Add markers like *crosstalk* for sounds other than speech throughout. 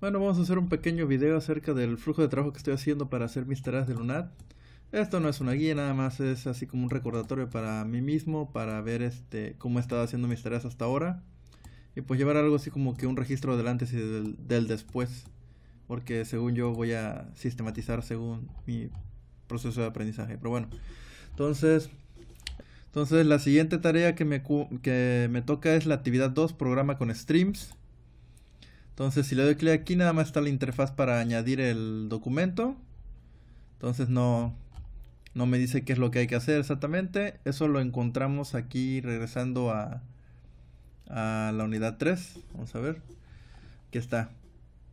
Bueno, vamos a hacer un pequeño video acerca del flujo de trabajo que estoy haciendo para hacer mis tareas de Lunat. Esto no es una guía, nada más es así como un recordatorio para mí mismo, para ver este, cómo he estado haciendo mis tareas hasta ahora. Y pues llevar algo así como que un registro del antes y del, después. Porque según yo voy a sistematizar según mi proceso de aprendizaje. Pero bueno, entonces... Entonces la siguiente tarea que me, que me toca es la actividad 2, programa con streams. Entonces si le doy clic aquí nada más está la interfaz para añadir el documento. Entonces no, no me dice qué es lo que hay que hacer exactamente. Eso lo encontramos aquí regresando a, la unidad 3. Vamos a ver. Aquí está.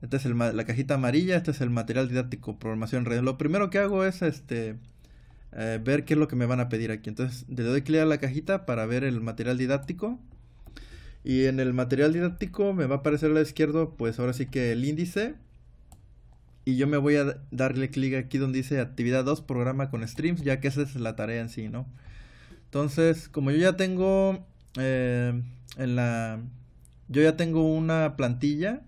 Esta es la cajita amarilla, este es el material didáctico, programación en red. Lo primero que hago es este eh, ver qué es lo que me van a pedir aquí. Entonces le doy clic a la cajita para ver el material didáctico. Y en el material didáctico me va a aparecer a la izquierda, pues ahora sí que el índice. Y yo me voy a darle clic aquí donde dice actividad 2, programa con streams, ya que esa es la tarea en sí, ¿no? Entonces, como yo ya tengo eh, en la... Yo ya tengo una plantilla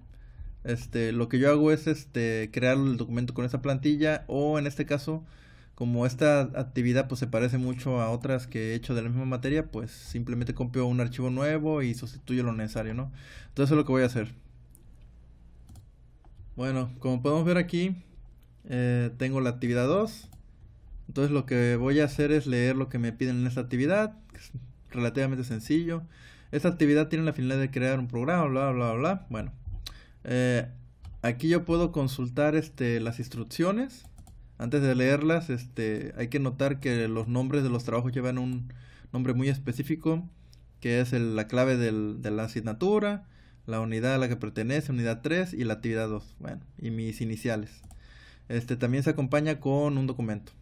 este, lo que yo hago es este, crear el documento con esa plantilla o en este caso como esta actividad pues se parece mucho a otras que he hecho de la misma materia, pues simplemente copio un archivo nuevo y sustituyo lo necesario, ¿no? Entonces es lo que voy a hacer. Bueno, como podemos ver aquí, eh, tengo la actividad 2. Entonces lo que voy a hacer es leer lo que me piden en esta actividad, es relativamente sencillo. Esta actividad tiene la finalidad de crear un programa, bla, bla, bla, bla. Bueno, eh, aquí yo puedo consultar este, las instrucciones antes de leerlas, este, hay que notar que los nombres de los trabajos llevan un nombre muy específico, que es la clave de la asignatura, la unidad a la que pertenece, unidad 3 y la actividad 2. Bueno, y mis iniciales. Este también se acompaña con un documento,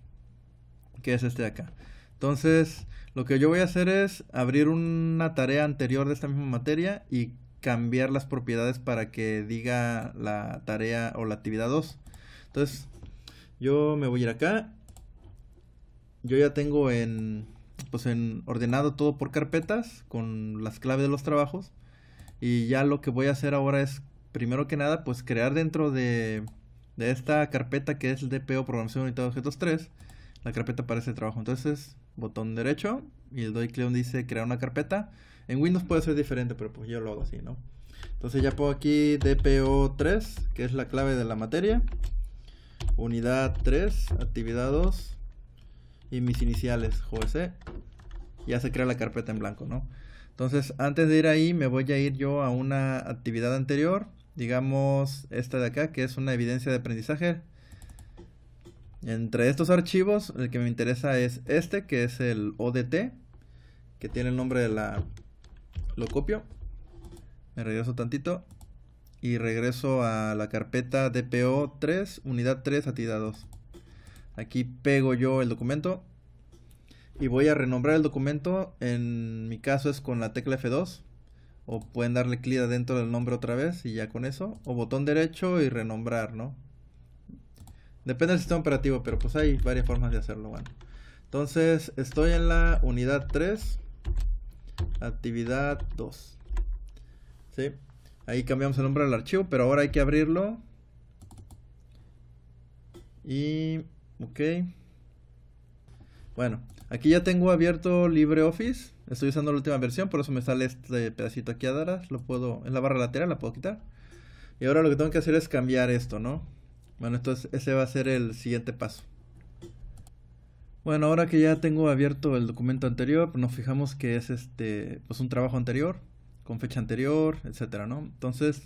que es este de acá. Entonces, lo que yo voy a hacer es abrir una tarea anterior de esta misma materia y cambiar las propiedades para que diga la tarea o la actividad 2. Entonces, yo me voy a ir acá. Yo ya tengo en, pues en ordenado todo por carpetas con las claves de los trabajos. Y ya lo que voy a hacer ahora es, primero que nada, pues crear dentro de, esta carpeta que es el DPO Programación y de Objetos 3, la carpeta para ese trabajo. Entonces, botón derecho y le doy clic donde dice crear una carpeta. En Windows puede ser diferente, pero pues yo lo hago así, ¿no? Entonces ya pongo aquí DPO3, que es la clave de la materia. Unidad 3, actividad 2 y mis iniciales, josé Ya se crea la carpeta en blanco, ¿no? Entonces, antes de ir ahí, me voy a ir yo a una actividad anterior, digamos esta de acá, que es una evidencia de aprendizaje. Entre estos archivos, el que me interesa es este, que es el ODT, que tiene el nombre de la... Lo copio. Me regreso tantito y regreso a la carpeta DPO 3, unidad 3, actividad 2. Aquí pego yo el documento y voy a renombrar el documento. En mi caso es con la tecla F2 o pueden darle clic adentro del nombre otra vez y ya con eso. O botón derecho y renombrar, ¿no? Depende del sistema operativo, pero pues hay varias formas de hacerlo, bueno. Entonces estoy en la unidad 3, actividad 2. ¿Sí? Ahí cambiamos el nombre del archivo, pero ahora hay que abrirlo. Y, ok. Bueno, aquí ya tengo abierto LibreOffice. Estoy usando la última versión, por eso me sale este pedacito aquí daras. Lo puedo, en la barra lateral la puedo quitar. Y ahora lo que tengo que hacer es cambiar esto, ¿no? Bueno, entonces ese va a ser el siguiente paso. Bueno, ahora que ya tengo abierto el documento anterior, pues nos fijamos que es este, pues un trabajo anterior con fecha anterior, etcétera, ¿no? Entonces,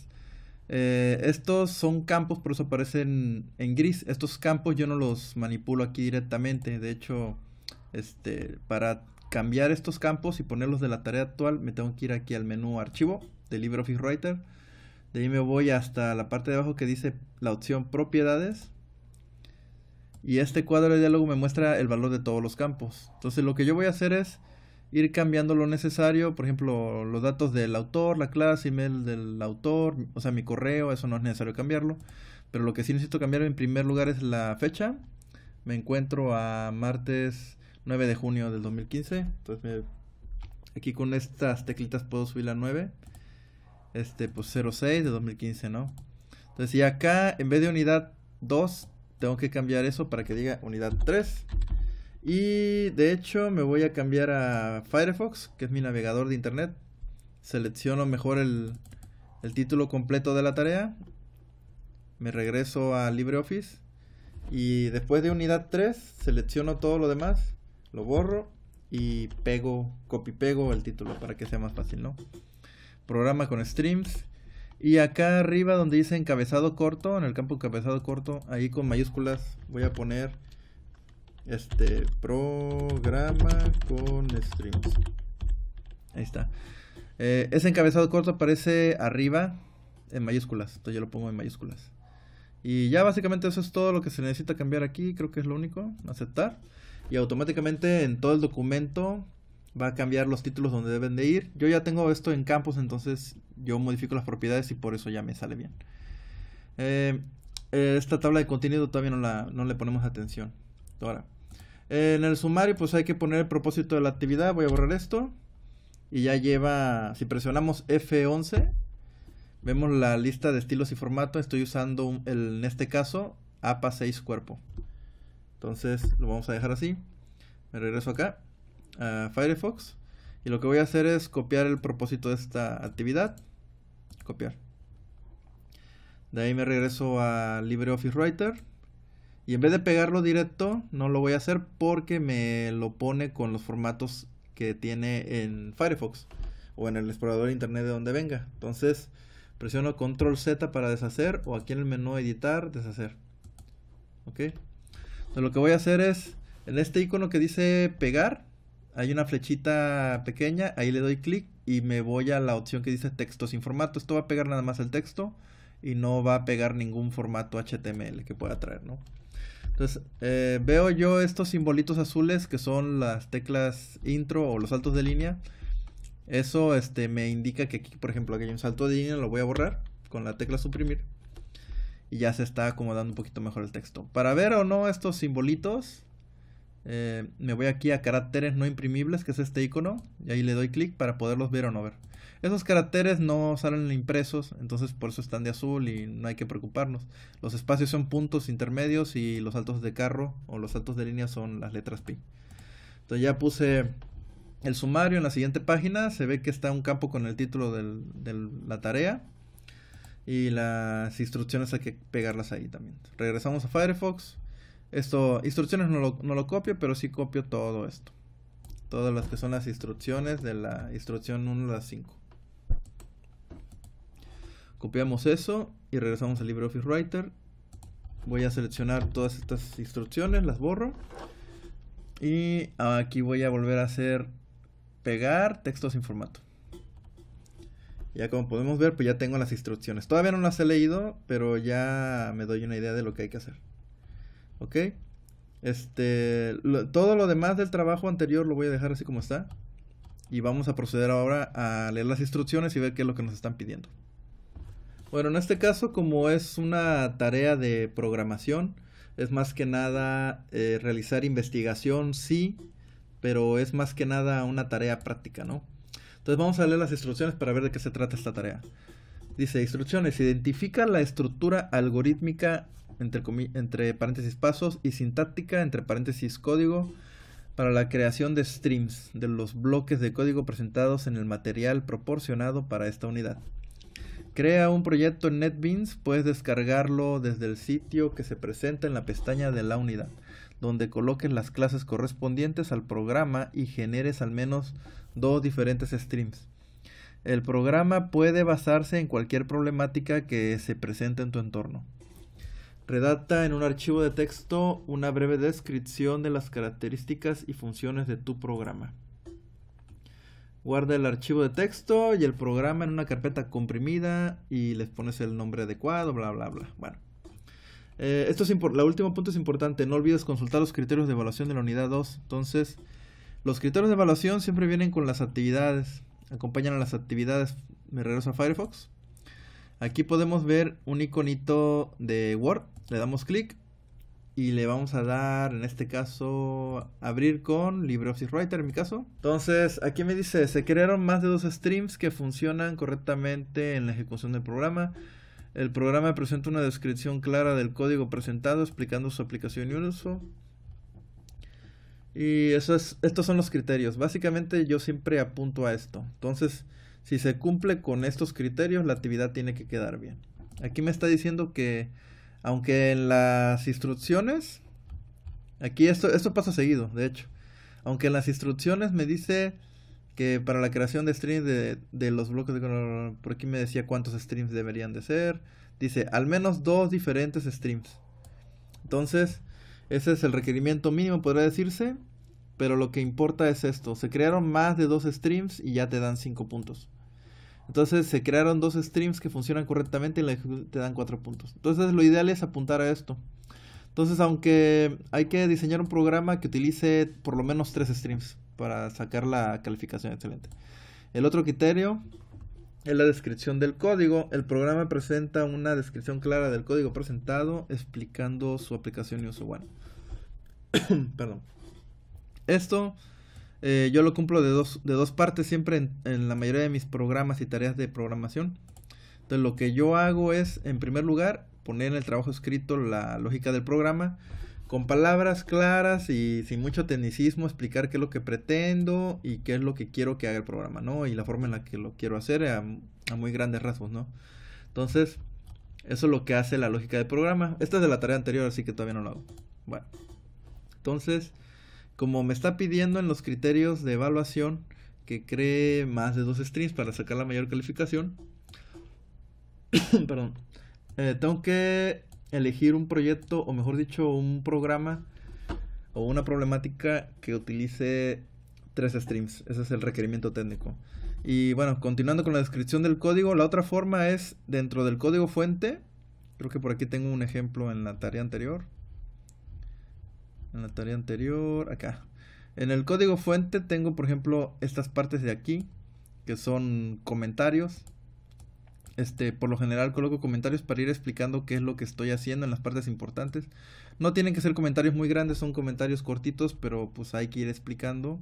eh, estos son campos, por eso aparecen en gris. Estos campos yo no los manipulo aquí directamente. De hecho, este, para cambiar estos campos y ponerlos de la tarea actual, me tengo que ir aquí al menú Archivo de LibreOffice Writer. De ahí me voy hasta la parte de abajo que dice la opción Propiedades. Y este cuadro de diálogo me muestra el valor de todos los campos. Entonces lo que yo voy a hacer es ir cambiando lo necesario, por ejemplo, los datos del autor, la clase, email del autor, o sea, mi correo, eso no es necesario cambiarlo. Pero lo que sí necesito cambiar en primer lugar es la fecha. Me encuentro a martes 9 de junio del 2015. Entonces aquí con estas teclitas puedo subir la 9. Este, pues 06 de 2015, ¿no? Entonces, y acá en vez de unidad 2, tengo que cambiar eso para que diga unidad 3. Y de hecho me voy a cambiar a Firefox, que es mi navegador de internet. Selecciono mejor el, título completo de la tarea. Me regreso a LibreOffice. Y después de unidad 3, selecciono todo lo demás, lo borro y pego, copy pego el título para que sea más fácil, ¿no? Programa con streams. Y acá arriba donde dice encabezado corto, en el campo encabezado corto, ahí con mayúsculas voy a poner este programa con streams. Ahí está. Eh, ese encabezado corto aparece arriba en mayúsculas. Entonces yo lo pongo en mayúsculas. Y ya básicamente eso es todo lo que se necesita cambiar aquí. Creo que es lo único. Aceptar. Y automáticamente en todo el documento va a cambiar los títulos donde deben de ir. Yo ya tengo esto en campos, entonces yo modifico las propiedades y por eso ya me sale bien. Eh, esta tabla de contenido todavía no, la, no le ponemos atención. Ahora. En el sumario, pues hay que poner el propósito de la actividad. Voy a borrar esto. Y ya lleva, si presionamos F11, vemos la lista de estilos y formato. Estoy usando, el, en este caso, APA 6 cuerpo. Entonces lo vamos a dejar así. Me regreso acá a Firefox. Y lo que voy a hacer es copiar el propósito de esta actividad. Copiar. De ahí me regreso a LibreOffice Writer. Y en vez de pegarlo directo, no lo voy a hacer porque me lo pone con los formatos que tiene en Firefox o en el explorador de internet de donde venga. Entonces presiono control Z para deshacer o aquí en el menú editar, deshacer. Ok. lo que voy a hacer es, en este icono que dice pegar, hay una flechita pequeña, ahí le doy clic y me voy a la opción que dice texto sin formato. Esto va a pegar nada más el texto y no va a pegar ningún formato HTML que pueda traer, ¿no? Entonces, eh, veo yo estos simbolitos azules que son las teclas intro o los saltos de línea. Eso este, me indica que aquí, por ejemplo, aquí hay un salto de línea, lo voy a borrar con la tecla suprimir. Y ya se está acomodando un poquito mejor el texto. Para ver o no estos simbolitos, eh, me voy aquí a caracteres no imprimibles, que es este icono, y ahí le doy clic para poderlos ver o no ver. Esos caracteres no salen impresos, entonces por eso están de azul y no hay que preocuparnos. Los espacios son puntos intermedios y los saltos de carro o los saltos de línea son las letras pi. Entonces ya puse el sumario en la siguiente página, se ve que está un campo con el título de la tarea y las instrucciones hay que pegarlas ahí también. Regresamos a Firefox, esto, instrucciones no lo, copio, pero sí copio todo esto. Todas las que son las instrucciones de la instrucción 1 a 5. Copiamos eso y regresamos al LibreOffice Writer. Voy a seleccionar todas estas instrucciones, las borro. Y aquí voy a volver a hacer pegar texto sin formato. Ya como podemos ver, pues ya tengo las instrucciones. Todavía no las he leído, pero ya me doy una idea de lo que hay que hacer. ¿Ok? Este, todo lo demás del trabajo anterior lo voy a dejar así como está. Y vamos a proceder ahora a leer las instrucciones y ver qué es lo que nos están pidiendo. Bueno, en este caso, como es una tarea de programación, es más que nada eh, realizar investigación, sí, pero es más que nada una tarea práctica, ¿no? Entonces vamos a leer las instrucciones para ver de qué se trata esta tarea. Dice, instrucciones, identifica la estructura algorítmica entre, paréntesis pasos y sintáctica entre paréntesis código para la creación de streams de los bloques de código presentados en el material proporcionado para esta unidad. Crea un proyecto en NetBeans, puedes descargarlo desde el sitio que se presenta en la pestaña de la unidad, donde coloques las clases correspondientes al programa y generes al menos dos diferentes streams. El programa puede basarse en cualquier problemática que se presente en tu entorno. Redacta en un archivo de texto una breve descripción de las características y funciones de tu programa. Guarda el archivo de texto y el programa en una carpeta comprimida y les pones el nombre adecuado, bla, bla, bla. Bueno, eh, esto es la último punto es importante. No olvides consultar los criterios de evaluación de la unidad 2. Entonces, los criterios de evaluación siempre vienen con las actividades. Acompañan a las actividades. Me regreso a Firefox. Aquí podemos ver un iconito de Word le damos clic y le vamos a dar, en este caso, abrir con LibreOffice Writer, en mi caso. Entonces, aquí me dice, se crearon más de dos streams que funcionan correctamente en la ejecución del programa. El programa presenta una descripción clara del código presentado, explicando su aplicación y uso. Y eso estos son los criterios. Básicamente yo siempre apunto a esto. Entonces, si se cumple con estos criterios, la actividad tiene que quedar bien. Aquí me está diciendo que aunque en las instrucciones, aquí esto, esto pasa seguido, de hecho. Aunque en las instrucciones me dice que para la creación de streams de, los bloques de color, por aquí me decía cuántos streams deberían de ser. Dice, al menos dos diferentes streams. Entonces, ese es el requerimiento mínimo, podría decirse. Pero lo que importa es esto. Se crearon más de dos streams y ya te dan cinco puntos. Entonces se crearon dos streams que funcionan correctamente y te dan cuatro puntos. Entonces lo ideal es apuntar a esto. Entonces aunque hay que diseñar un programa que utilice por lo menos tres streams para sacar la calificación excelente. El otro criterio es la descripción del código. El programa presenta una descripción clara del código presentado explicando su aplicación y uso. Bueno, *coughs* perdón. Esto eh, yo lo cumplo de dos, de dos partes siempre en, la mayoría de mis programas y tareas de programación. Entonces lo que yo hago es, en primer lugar, poner en el trabajo escrito la lógica del programa con palabras claras y sin mucho tecnicismo explicar qué es lo que pretendo y qué es lo que quiero que haga el programa, ¿no? Y la forma en la que lo quiero hacer a, a muy grandes rasgos, ¿no? Entonces, eso es lo que hace la lógica del programa. Esta es de la tarea anterior, así que todavía no lo hago. Bueno, entonces como me está pidiendo en los criterios de evaluación que cree más de dos streams para sacar la mayor calificación, *coughs* perdón, eh, tengo que elegir un proyecto o mejor dicho un programa o una problemática que utilice tres streams. Ese es el requerimiento técnico. Y bueno, continuando con la descripción del código, la otra forma es dentro del código fuente. Creo que por aquí tengo un ejemplo en la tarea anterior. En la tarea anterior, acá. En el código fuente tengo, por ejemplo, estas partes de aquí, que son comentarios. Este, por lo general coloco comentarios para ir explicando qué es lo que estoy haciendo en las partes importantes. No tienen que ser comentarios muy grandes, son comentarios cortitos, pero pues hay que ir explicando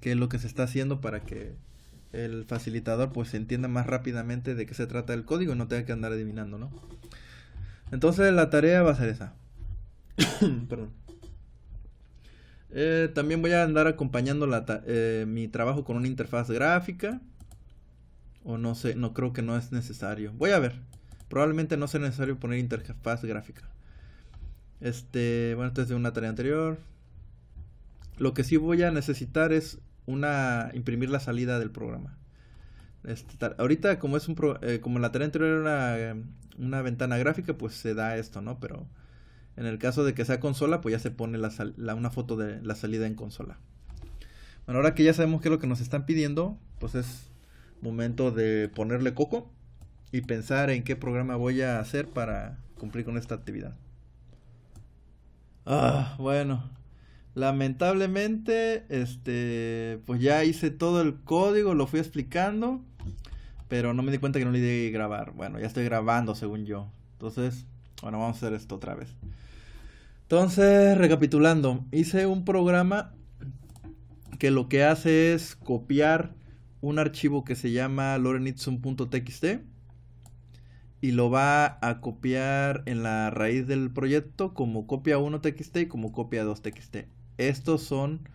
qué es lo que se está haciendo para que el facilitador pues entienda más rápidamente de qué se trata el código y no tenga que andar adivinando, ¿no? Entonces la tarea va a ser esa. *coughs* Perdón. Eh, también voy a andar acompañando eh, mi trabajo con una interfaz gráfica. O no sé, no creo que no es necesario. Voy a ver. Probablemente no sea necesario poner interfaz gráfica. Este, bueno, esto es de una tarea anterior. Lo que sí voy a necesitar es una imprimir la salida del programa. Este, ahorita como es eh, como la tarea anterior era una, una, ventana gráfica, pues se da esto, ¿no? Pero en el caso de que sea consola, pues ya se pone una foto de la salida en consola. Bueno, ahora que ya sabemos qué es lo que nos están pidiendo, pues es momento de ponerle coco y pensar en qué programa voy a hacer para cumplir con esta actividad. Ah, bueno. Lamentablemente, este, pues ya hice todo el código, lo fui explicando, pero no me di cuenta que no le di grabar. Bueno, ya estoy grabando según yo. Entonces, bueno, vamos a hacer esto otra vez. Entonces, recapitulando, hice un programa que lo que hace es copiar un archivo que se llama lorenitsum.txt y lo va a copiar en la raíz del proyecto como copia 1txt y como copia 2txt Estos son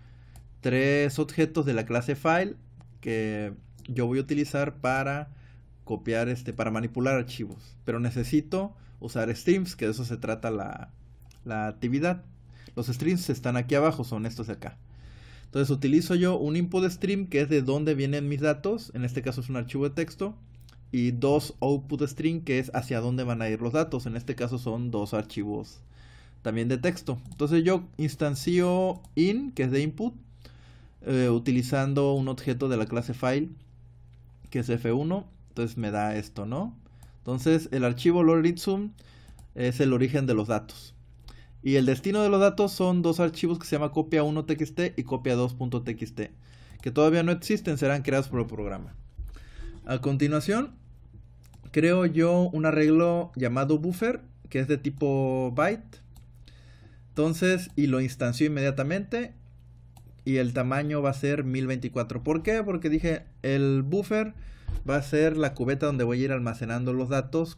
tres objetos de la clase file que yo voy a utilizar para copiar este para manipular archivos, pero necesito usar streams, que de eso se trata la la actividad. Los streams están aquí abajo, son estos de acá. Entonces utilizo yo un input stream que es de donde vienen mis datos, en este caso es un archivo de texto, y dos output stream que es hacia dónde van a ir los datos, en este caso son dos archivos también de texto. Entonces yo instancio in, que es de input, eh, utilizando un objeto de la clase file, que es f1, entonces me da esto, ¿no? Entonces el archivo loritsum es el origen de los datos. Y el destino de los datos son dos archivos que se llama copia1.txt y copia2.txt, que todavía no existen, serán creados por el programa. A continuación, creo yo un arreglo llamado buffer, que es de tipo byte. Entonces, y lo instancio inmediatamente. Y el tamaño va a ser 1024. ¿Por qué? Porque dije, el buffer va a ser la cubeta donde voy a ir almacenando los datos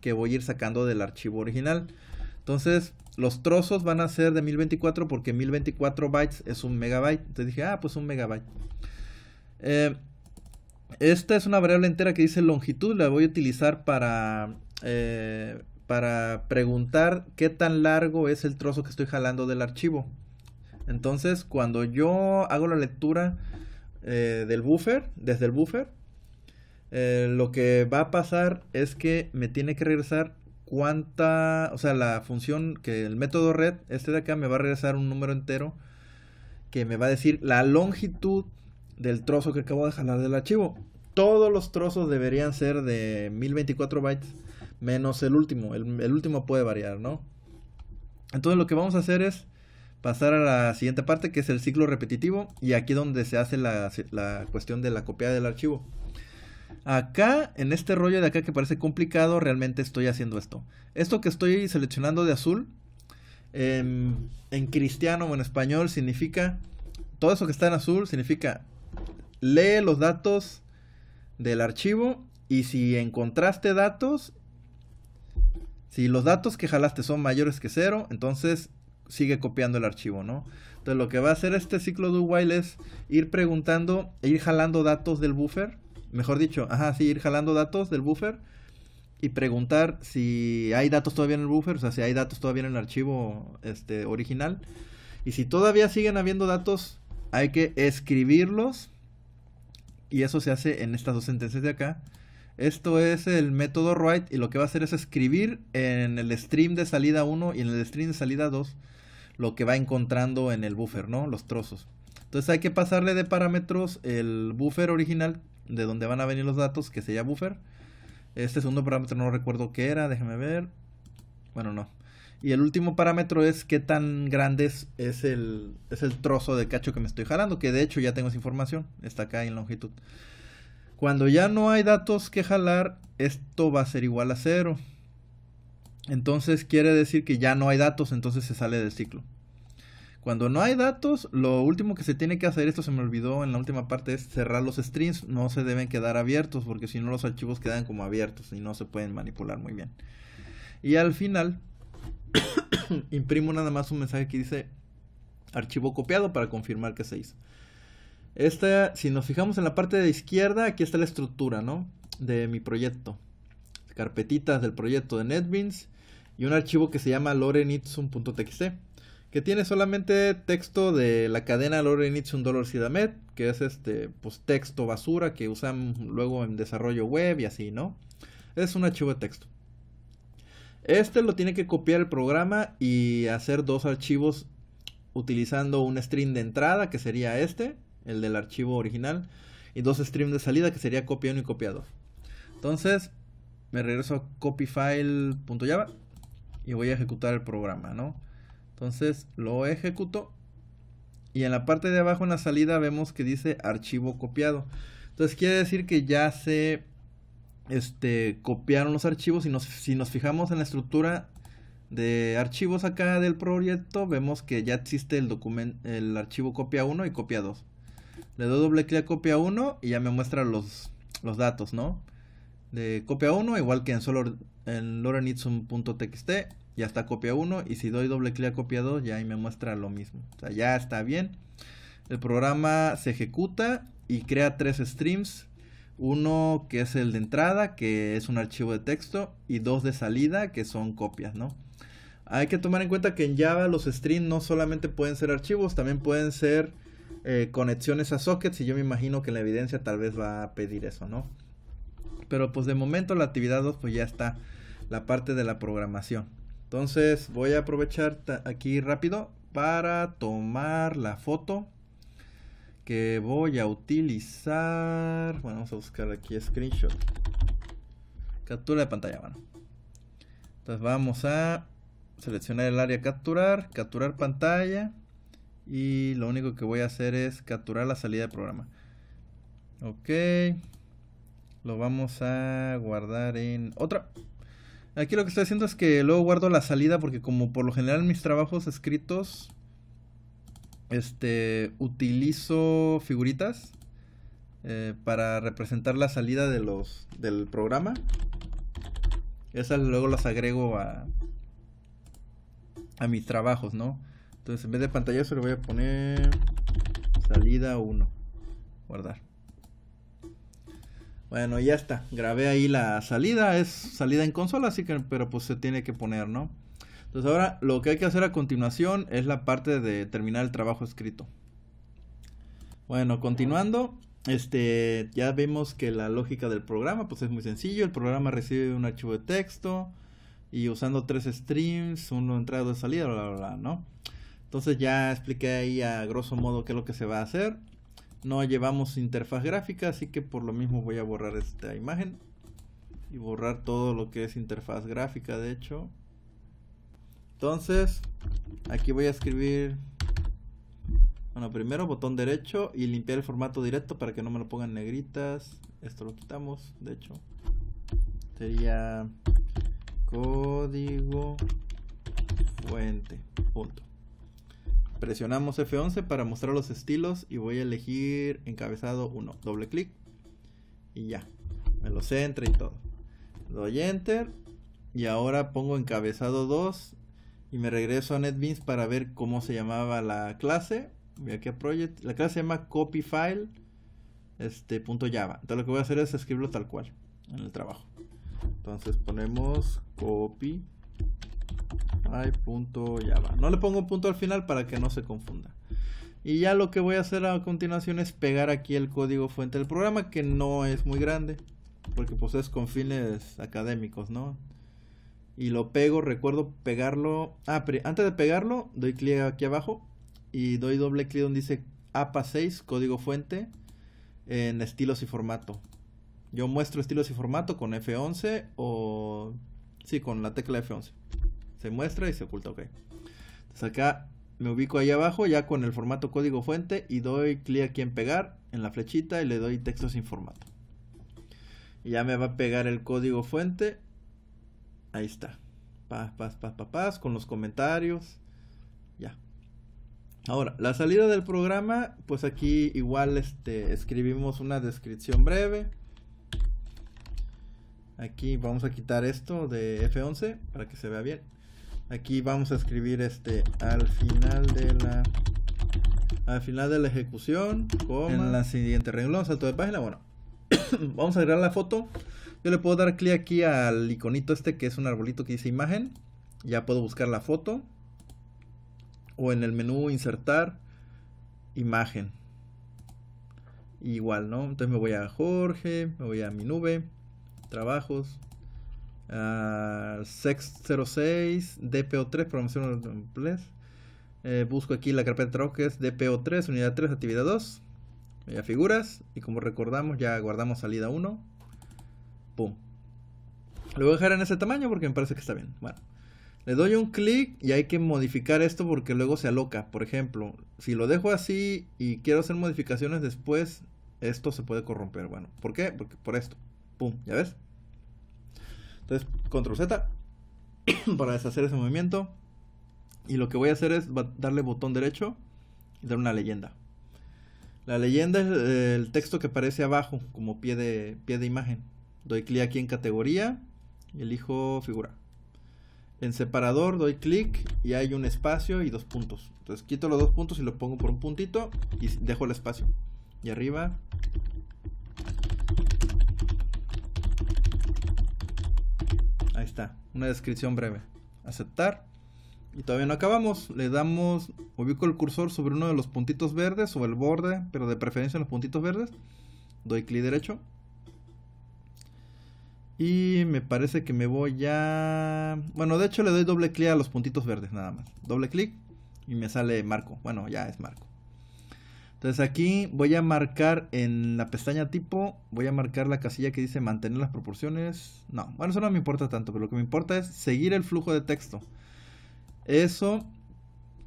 que voy a ir sacando del archivo original. Entonces, los trozos van a ser de 1024 porque 1024 bytes es un megabyte. Entonces dije, ah, pues un megabyte. Eh, esta es una variable entera que dice longitud, la voy a utilizar para, eh, para preguntar qué tan largo es el trozo que estoy jalando del archivo. Entonces, cuando yo hago la lectura eh, del buffer, desde el buffer, lo que va a pasar es que me tiene que regresar cuánta, o sea, la función que el método red, este de acá me va a regresar un número entero que me va a decir la longitud del trozo que acabo de jalar del archivo. Todos los trozos deberían ser de 1024 bytes menos el último. El, último puede variar, ¿no? Entonces lo que vamos a hacer es pasar a la siguiente parte que es el ciclo repetitivo y aquí donde se hace la, la cuestión de la copia del archivo. Acá, en este rollo de acá que parece complicado, realmente estoy haciendo esto. Esto que estoy seleccionando de azul, em, en cristiano o en español, significa, todo eso que está en azul significa, lee los datos del archivo y si encontraste datos, si los datos que jalaste son mayores que cero, entonces sigue copiando el archivo, ¿no? Entonces lo que va a hacer este ciclo do while es ir preguntando e ir jalando datos del buffer mejor dicho, ajá, sí, ir jalando datos del buffer y preguntar si hay datos todavía en el buffer, o sea, si hay datos todavía en el archivo este, original. Y si todavía siguen habiendo datos, hay que escribirlos. Y eso se hace en estas dos sentencias de acá. Esto es el método write y lo que va a hacer es escribir en el stream de salida 1 y en el stream de salida 2 lo que va encontrando en el buffer, ¿no? Los trozos. Entonces hay que pasarle de parámetros el buffer original de donde van a venir los datos, que sería buffer. Este segundo parámetro no recuerdo qué era, déjeme ver. Bueno, no. Y el último parámetro es qué tan grande es, el, es el trozo de cacho que me estoy jalando, que de hecho ya tengo esa información, está acá en longitud. Cuando ya no hay datos que jalar, esto va a ser igual a cero. Entonces quiere decir que ya no hay datos, entonces se sale del ciclo. Cuando no hay datos, lo último que se tiene que hacer, esto se me olvidó en la última parte, es cerrar los strings, No se deben quedar abiertos porque si no los archivos quedan como abiertos y no se pueden manipular muy bien. Y al final, *coughs* imprimo nada más un mensaje que dice archivo copiado para confirmar que se hizo. Esta, si nos fijamos en la parte de izquierda, aquí está la estructura, De mi proyecto. Carpetitas del proyecto de NetBeans y un archivo que se llama lorenitsum.txt que tiene solamente texto de la cadena Lore Needs dolor que es este pues texto basura que usan luego en desarrollo web y así, ¿no? Es un archivo de texto. Este lo tiene que copiar el programa y hacer dos archivos utilizando un stream de entrada, que sería este, el del archivo original, y dos streams de salida, que sería copia y copia Entonces, me regreso a copyfile.java y voy a ejecutar el programa, ¿no? Entonces lo ejecuto y en la parte de abajo en la salida vemos que dice archivo copiado. Entonces quiere decir que ya se este, copiaron los archivos. y nos, si nos fijamos en la estructura de archivos acá del proyecto, vemos que ya existe el, documento, el archivo copia 1 y copia 2. Le doy doble clic a copia 1 y ya me muestra los, los datos, ¿no? De copia 1, igual que en solo en lorenitsum.txt ya está copia 1 y si doy doble clic a copia 2 ya ahí me muestra lo mismo. O sea, ya está bien. El programa se ejecuta y crea tres streams. Uno que es el de entrada, que es un archivo de texto, y dos de salida, que son copias, ¿no? Hay que tomar en cuenta que en Java los streams no solamente pueden ser archivos, también pueden ser eh, conexiones a sockets y yo me imagino que la evidencia tal vez va a pedir eso, ¿no? Pero pues de momento la actividad 2 pues, pues ya está la parte de la programación. Entonces voy a aprovechar aquí rápido para tomar la foto que voy a utilizar. Bueno, vamos a buscar aquí screenshot. Captura de pantalla, Bueno. Entonces vamos a seleccionar el área capturar, capturar pantalla. Y lo único que voy a hacer es capturar la salida de programa. Ok. Lo vamos a guardar en otra. Aquí lo que estoy haciendo es que luego guardo la salida porque como por lo general mis trabajos escritos este utilizo figuritas eh, para representar la salida de los del programa. Esas luego las agrego a a mis trabajos, ¿no? Entonces en vez de pantallazo le voy a poner salida 1. Guardar. Bueno, ya está. Grabé ahí la salida. Es salida en consola, así que, pero pues se tiene que poner, ¿no? Entonces ahora lo que hay que hacer a continuación es la parte de terminar el trabajo escrito. Bueno, continuando, este, ya vemos que la lógica del programa pues es muy sencillo. El programa recibe un archivo de texto y usando tres streams, uno entrada, dos salida, bla, bla, bla, ¿no? Entonces ya expliqué ahí a grosso modo qué es lo que se va a hacer. No llevamos interfaz gráfica, así que por lo mismo voy a borrar esta imagen. Y borrar todo lo que es interfaz gráfica, de hecho. Entonces, aquí voy a escribir... Bueno, primero botón derecho y limpiar el formato directo para que no me lo pongan negritas. Esto lo quitamos, de hecho. Sería código fuente. Punto. Presionamos F11 para mostrar los estilos y voy a elegir encabezado 1. Doble clic y ya. Me lo centra y todo. Doy Enter y ahora pongo encabezado 2 y me regreso a NetBeans para ver cómo se llamaba la clase. Voy aquí a Project. La clase se llama CopyFile este, punto .java. Entonces lo que voy a hacer es escribirlo tal cual en el trabajo. Entonces ponemos copy punto, va, No le pongo punto al final para que no se confunda. Y ya lo que voy a hacer a continuación es pegar aquí el código fuente del programa, que no es muy grande, porque pues es con fines académicos, ¿no? Y lo pego, recuerdo pegarlo. Ah, antes de pegarlo, doy clic aquí abajo y doy doble clic donde dice APA 6, código fuente, en estilos y formato. Yo muestro estilos y formato con F11 o... Sí, con la tecla F11. Se muestra y se oculta, ok. acá me ubico ahí abajo ya con el formato código fuente y doy clic aquí en pegar, en la flechita y le doy texto sin formato. Y ya me va a pegar el código fuente. Ahí está. Paz, paz, paz, paz, paz, con los comentarios. Ya. Ahora, la salida del programa, pues aquí igual este, escribimos una descripción breve. Aquí vamos a quitar esto de F11 para que se vea bien aquí vamos a escribir este al final de la al final de la ejecución coma, en la siguiente renglón salto de página bueno *coughs* vamos a agregar la foto yo le puedo dar clic aquí al iconito este que es un arbolito que dice imagen ya puedo buscar la foto o en el menú insertar imagen igual no entonces me voy a Jorge me voy a mi nube trabajos Uh, Sex06, DPO3, programación eh, busco aquí la carpeta de trabajo que es DPO3, unidad 3, actividad 2. Ya figuras. Y como recordamos, ya guardamos salida 1. Pum. Lo voy a dejar en ese tamaño porque me parece que está bien. Bueno. Le doy un clic y hay que modificar esto porque luego se aloca. Por ejemplo, si lo dejo así y quiero hacer modificaciones después, esto se puede corromper. Bueno, ¿por qué? Porque por esto. Pum, ¿ya ves? Entonces, control Z *coughs* para deshacer ese movimiento. Y lo que voy a hacer es darle botón derecho y dar una leyenda. La leyenda es eh, el texto que aparece abajo como pie de, pie de imagen. Doy clic aquí en categoría y elijo figura. En separador doy clic y hay un espacio y dos puntos. Entonces quito los dos puntos y lo pongo por un puntito y dejo el espacio. Y arriba una descripción breve. Aceptar. Y todavía no acabamos. Le damos, ubico el cursor sobre uno de los puntitos verdes o el borde, pero de preferencia en los puntitos verdes. Doy clic derecho. Y me parece que me voy ya Bueno, de hecho le doy doble clic a los puntitos verdes nada más. Doble clic y me sale marco. Bueno, ya es marco. Entonces aquí voy a marcar en la pestaña tipo, voy a marcar la casilla que dice mantener las proporciones. No, bueno, eso no me importa tanto, pero lo que me importa es seguir el flujo de texto. Eso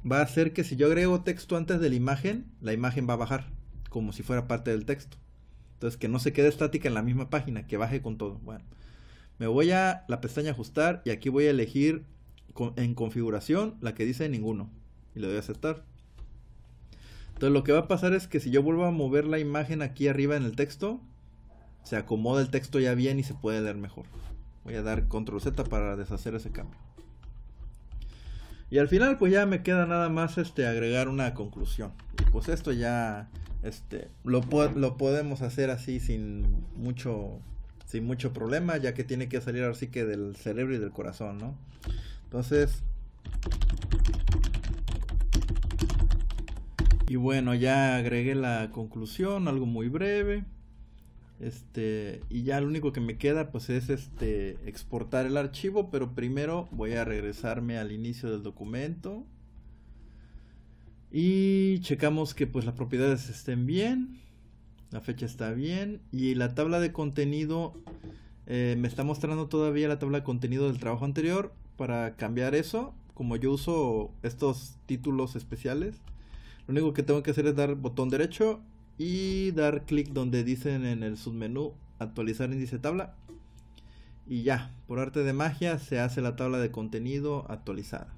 va a hacer que si yo agrego texto antes de la imagen, la imagen va a bajar, como si fuera parte del texto. Entonces que no se quede estática en la misma página, que baje con todo. Bueno, me voy a la pestaña ajustar y aquí voy a elegir en configuración la que dice ninguno. Y le doy a aceptar. Entonces lo que va a pasar es que si yo vuelvo a mover la imagen aquí arriba en el texto, se acomoda el texto ya bien y se puede leer mejor. Voy a dar control Z para deshacer ese cambio. Y al final pues ya me queda nada más este agregar una conclusión. Y pues esto ya este lo, lo podemos hacer así sin mucho sin mucho problema, ya que tiene que salir así que del cerebro y del corazón, ¿no? Entonces y bueno, ya agregué la conclusión, algo muy breve. Este, y ya lo único que me queda pues es este exportar el archivo, pero primero voy a regresarme al inicio del documento. Y checamos que pues las propiedades estén bien, la fecha está bien y la tabla de contenido eh, me está mostrando todavía la tabla de contenido del trabajo anterior para cambiar eso, como yo uso estos títulos especiales lo único que tengo que hacer es dar botón derecho y dar clic donde dicen en el submenú actualizar índice tabla. Y ya, por arte de magia se hace la tabla de contenido actualizada.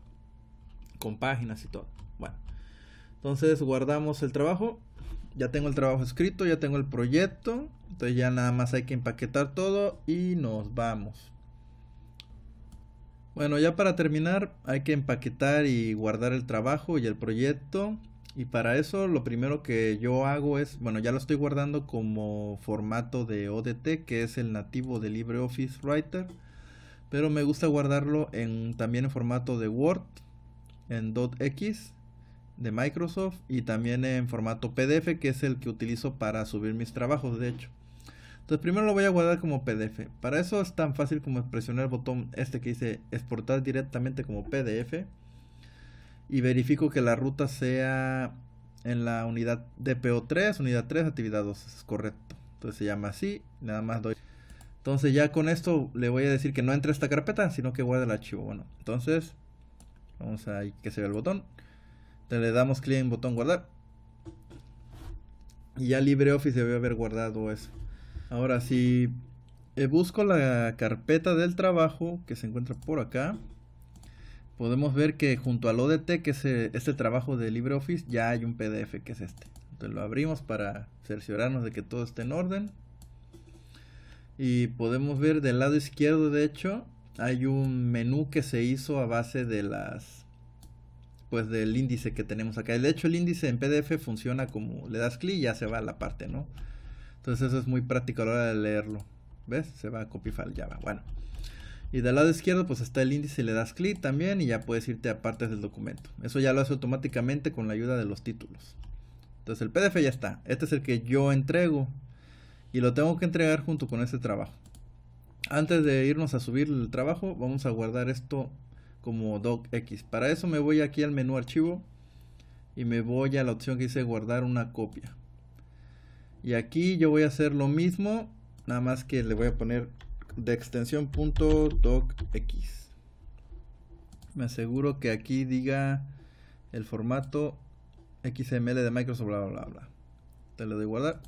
Con páginas y todo. Bueno, entonces guardamos el trabajo. Ya tengo el trabajo escrito, ya tengo el proyecto. Entonces ya nada más hay que empaquetar todo y nos vamos. Bueno, ya para terminar hay que empaquetar y guardar el trabajo y el proyecto y para eso lo primero que yo hago es, bueno, ya lo estoy guardando como formato de ODT, que es el nativo de LibreOffice Writer, pero me gusta guardarlo también en formato de Word, en .x de Microsoft y también en formato PDF, que es el que utilizo para subir mis trabajos, de hecho. Entonces primero lo voy a guardar como PDF. Para eso es tan fácil como presionar el botón este que dice exportar directamente como PDF y verifico que la ruta sea en la unidad DPO3, unidad 3, actividad 2, es correcto. Entonces se llama así, nada más doy. Entonces ya con esto le voy a decir que no entre esta carpeta, sino que guarde el archivo. Bueno, entonces vamos a que se vea el botón. Entonces le damos clic en botón guardar. Y ya LibreOffice debe haber guardado eso. Ahora si eh, busco la carpeta del trabajo que se encuentra por acá, podemos ver que junto al ODT, que es eh, este trabajo de LibreOffice, ya hay un PDF que es este. Entonces lo abrimos para cerciorarnos de que todo esté en orden. Y podemos ver del lado izquierdo, de hecho, hay un menú que se hizo a base de las pues del índice que tenemos acá. De hecho, el índice en PDF funciona como le das clic y ya se va a la parte, ¿no? Entonces eso es muy práctico a la hora de leerlo. ¿Ves? Se va a copy file Java. Bueno. Y del lado izquierdo pues está el índice, le das clic también y ya puedes irte a partes del documento. Eso ya lo hace automáticamente con la ayuda de los títulos. Entonces el PDF ya está. Este es el que yo entrego y lo tengo que entregar junto con este trabajo. Antes de irnos a subir el trabajo, vamos a guardar esto como docx. Para eso me voy aquí al menú archivo y me voy a la opción que dice guardar una copia. Y aquí yo voy a hacer lo mismo, nada más que le voy a poner de extensión .docx. Me aseguro que aquí diga el formato XML de Microsoft, bla, bla, bla. Te lo doy guardar.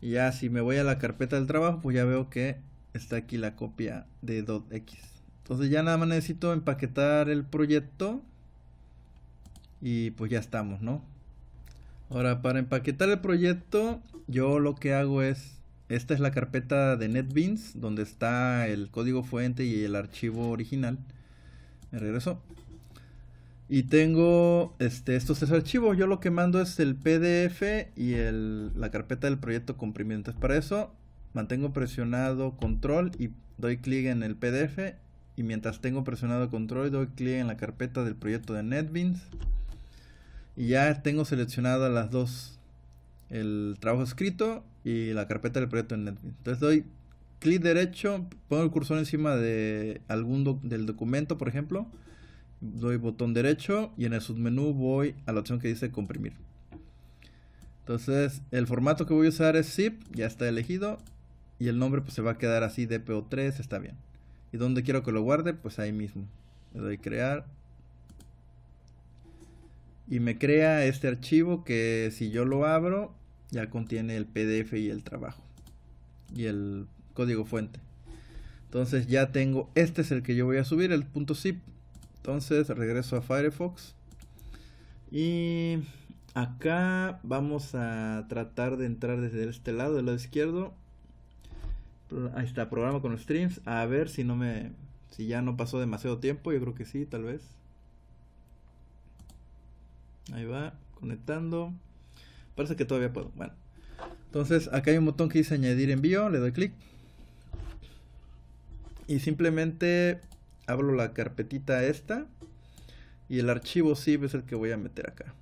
Y ya si me voy a la carpeta del trabajo, pues ya veo que está aquí la copia de .x. Entonces ya nada más necesito empaquetar el proyecto y pues ya estamos, ¿no? Ahora, para empaquetar el proyecto, yo lo que hago es esta es la carpeta de NetBeans donde está el código fuente y el archivo original. Me regreso. Y tengo este, estos tres archivos. Yo lo que mando es el PDF y la carpeta del proyecto comprimido. Entonces para eso mantengo presionado control y doy clic en el PDF. Y mientras tengo presionado control doy clic en la carpeta del proyecto de NetBeans. Y ya tengo seleccionadas las dos. El trabajo escrito y la carpeta del proyecto en NetBeans. Entonces doy clic derecho, pongo el cursor encima de algún del documento, por ejemplo, doy botón derecho y en el submenú voy a la opción que dice comprimir. Entonces, el formato que voy a usar es zip, ya está elegido y el nombre pues se va a quedar así DPO3, está bien. Y donde quiero que lo guarde, pues ahí mismo. Le doy crear y me crea este archivo que si yo lo abro ya contiene el PDF y el trabajo y el código fuente. Entonces ya tengo, este es el que yo voy a subir, el punto zip. Entonces regreso a Firefox y acá vamos a tratar de entrar desde este lado, del lado izquierdo. Ahí está, programa con streams. A ver si no me, si ya no pasó demasiado tiempo, yo creo que sí, tal vez. Ahí va, conectando. Parece que todavía puedo. Bueno. Entonces, acá hay un botón que dice añadir envío. Le doy clic. Y simplemente abro la carpetita esta. Y el archivo zip es el que voy a meter acá.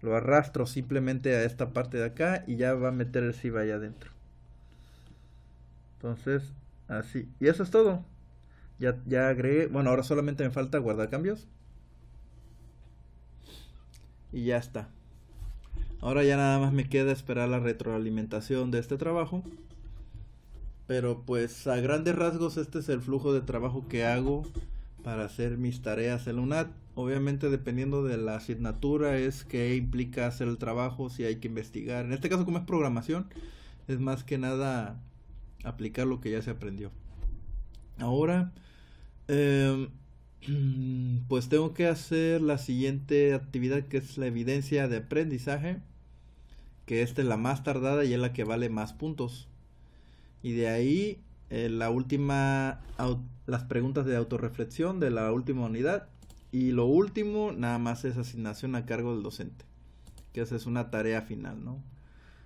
Lo arrastro simplemente a esta parte de acá y ya va a meter el zip allá adentro. Entonces, así. Y eso es todo. Ya, ya agregué. Bueno, ahora solamente me falta guardar cambios y ya está. Ahora ya nada más me queda esperar la retroalimentación de este trabajo. Pero pues a grandes rasgos este es el flujo de trabajo que hago para hacer mis tareas en unad Obviamente dependiendo de la asignatura es que implica hacer el trabajo, si hay que investigar. En este caso como es programación, es más que nada aplicar lo que ya se aprendió. Ahora, em, Mm, pues tengo que hacer la siguiente actividad que es la evidencia de aprendizaje, que esta es la más tardada y es la que vale más puntos. Y de ahí eh, la última, las preguntas de autorreflexión de la última unidad. Y lo último, nada más es asignación a cargo del docente, que esa es una tarea final, ¿no?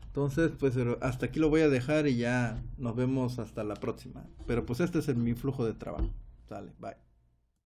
Entonces, pues hasta aquí lo voy a dejar y ya nos vemos hasta la próxima. Pero pues este es el, mi flujo de trabajo. Sale, bye.